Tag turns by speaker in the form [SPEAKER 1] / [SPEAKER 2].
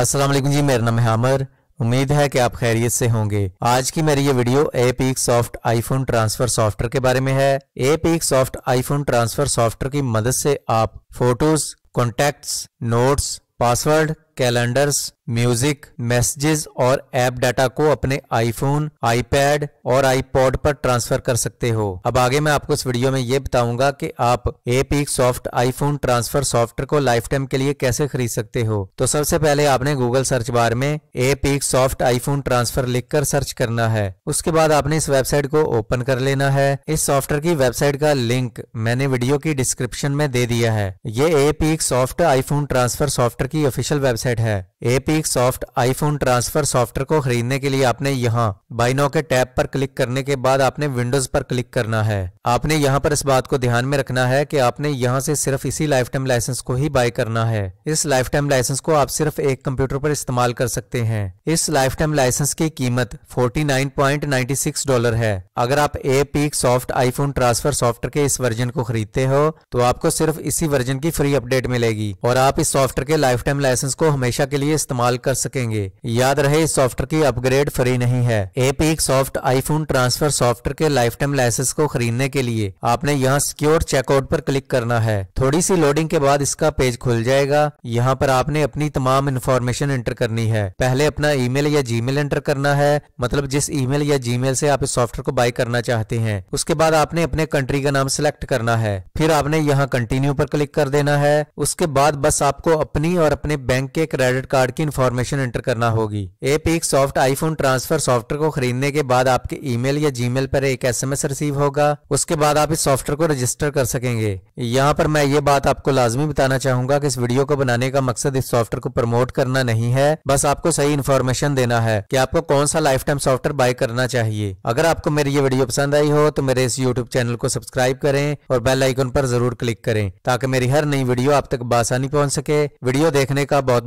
[SPEAKER 1] असलम जी मेरा नाम है अमर उम्मीद है कि आप खैरियत से होंगे आज की मेरी ये video Apeaksoft iPhone transfer software के बारे में है Apeaksoft iPhone transfer software की मदद से आप photos contacts notes password calendars music messages और ऐप डाटा को अपने आईफोन आईपैड और आईपॉड पर ट्रांसफर कर सकते हो अब आगे मैं आपको इस वीडियो में ये बताऊंगा कि आप Apeaksoft iPhone transfer software को लाइफ टाइम के लिए कैसे खरीद सकते हो तो सबसे पहले आपने गूगल सर्च बार में एपीक सॉफ्ट आईफोन ट्रांसफर लिख कर सर्च करना है उसके बाद आपने इस वेबसाइट को ओपन कर लेना है इस सॉफ्टवेयर की वेबसाइट का लिंक मैंने वीडियो की डिस्क्रिप्शन में दे दिया है ये Apeaksoft iPhone transfer software की ऑफिशियल वेबसाइट वेबसाइट है Apeaksoft iPhone transfer software को खरीदने के लिए आपने यहाँ बाइनो के टैब पर क्लिक करने के बाद आपने विंडोज पर क्लिक करना है आपने यहाँ पर इस बात को ध्यान में रखना है कि आपने यहाँ से सिर्फ इसी लाइफ टाइम लाइसेंस को ही बाय करना है इस लाइफ टाइम लाइसेंस को आप सिर्फ एक कंप्यूटर पर इस्तेमाल कर सकते हैं इस लाइफ टाइम लाइसेंस की कीमत फोर्टी डॉलर है अगर आप peak soft iPhone transfer software के इस वर्जन को खरीदते हो तो आपको सिर्फ इसी वर्जन की फ्री अपडेट मिलेगी और आप इस सॉफ्टवेयर के लाइफ टाइम लाइसेंस को हमेशा के लिए इस्तेमाल कर सकेंगे याद रहे इस सॉफ्टवेयर की अपग्रेड फ्री नहीं है Apeaksoft iPhone transfer software के लाइफ टाइम लाइसेंस को खरीदने के लिए आपने यहाँ सिक्योर चेकआउट पर क्लिक करना है थोड़ी सी लोडिंग के बाद इसका पेज खुल जाएगा यहाँ पर आपने अपनी तमाम इन्फॉर्मेशन एंटर करनी है पहले अपना ई या जी एंटर करना है मतलब जिस ई या जी से आप इस सॉफ्टवेयर को बाय करना चाहते हैं उसके बाद आपने अपने कंट्री का नाम सिलेक्ट करना है फिर आपने यहाँ कंटिन्यू पर क्लिक कर देना है उसके बाद बस आपको अपनी और अपने बैंक के के क्रेडिट कार्ड की इन्फॉर्मेशन एंटर करना होगी peak soft iPhone transfer software को खरीदने के बाद आपके ईमेल या जीमेल पर एक एसएमएस रिसीव होगा उसके बाद आप इस सॉफ्टवेयर को रजिस्टर कर सकेंगे यहाँ पर मैं ये बात आपको लाजमी बताना चाहूंगा की इस वीडियो को बनाने का मकसद इस सॉफ्टवेयर को प्रमोट करना नहीं है बस आपको सही इन्फॉर्मेशन देना है की आपको कौन सा लाइफ टाइम सॉफ्टवेयर बाय करना चाहिए अगर आपको मेरी ये वीडियो पसंद आई हो तो मेरे इस यूट्यूब चैनल को सब्सक्राइब करें और बेल आइकन पर जरूर क्लिक करें ताकि मेरी हर नई वीडियो आप तक बासानी पहुंच सके वीडियो देखने का बहुत